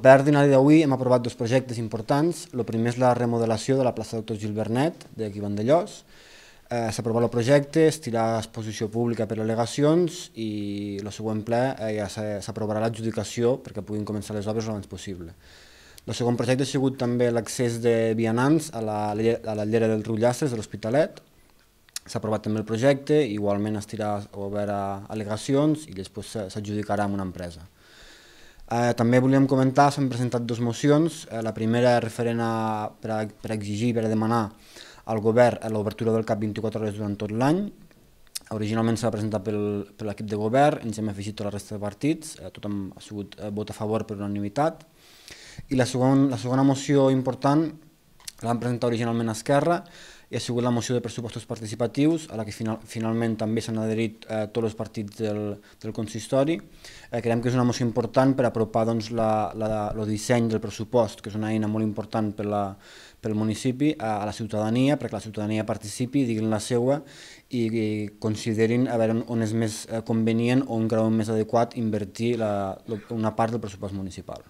Verd Dinari d'avui hem aprovat dos projectes importants. El primer és la remodelació de la plaça Doctor Gil Bernet, d'aquí Vandellós. Eh, S'ha aprovat el projecte, es tirà a exposició pública per al·legacions i el següent ple eh, ja s'aprovarà l'adjudicació perquè puguin començar les obres l'abans possible. El segon projecte ha sigut també l'accés de vianants a la, a la llera del Rullastres de l'Hospitalet. S'ha aprovat també el projecte, igualment es tirà obert a al·legacions i després s'adjudicarà a una empresa. Eh, també volíem comentar, s'han presentat dues mocions, eh, la primera referent a, per, a, per exigir, per a demanar al govern eh, l'obertura del CAP 24 hores durant tot l'any, originalment s'ha presentat pel, per l'equip de govern, ens hem afegit tota la resta de partits, eh, tothom ha sigut eh, vot a favor per unanimitat, i la, segon, la segona moció important l'han presentat presentar originalment a Esquerra i ha sigut la moció de pressupostos participatius a la que final, finalment també s'han adherit eh, tots els partits del, del consistori. Eh, creiem que és una moció important per apropar doncs, la, la, el disseny del pressupost, que és una eina molt important per la, pel municipi a, a la ciutadania, perquè la ciutadania participi, diguin la seua i, i considerin a veure on és més eh, convenient o un grau més adequat invertir la, una part del pressupost municipal.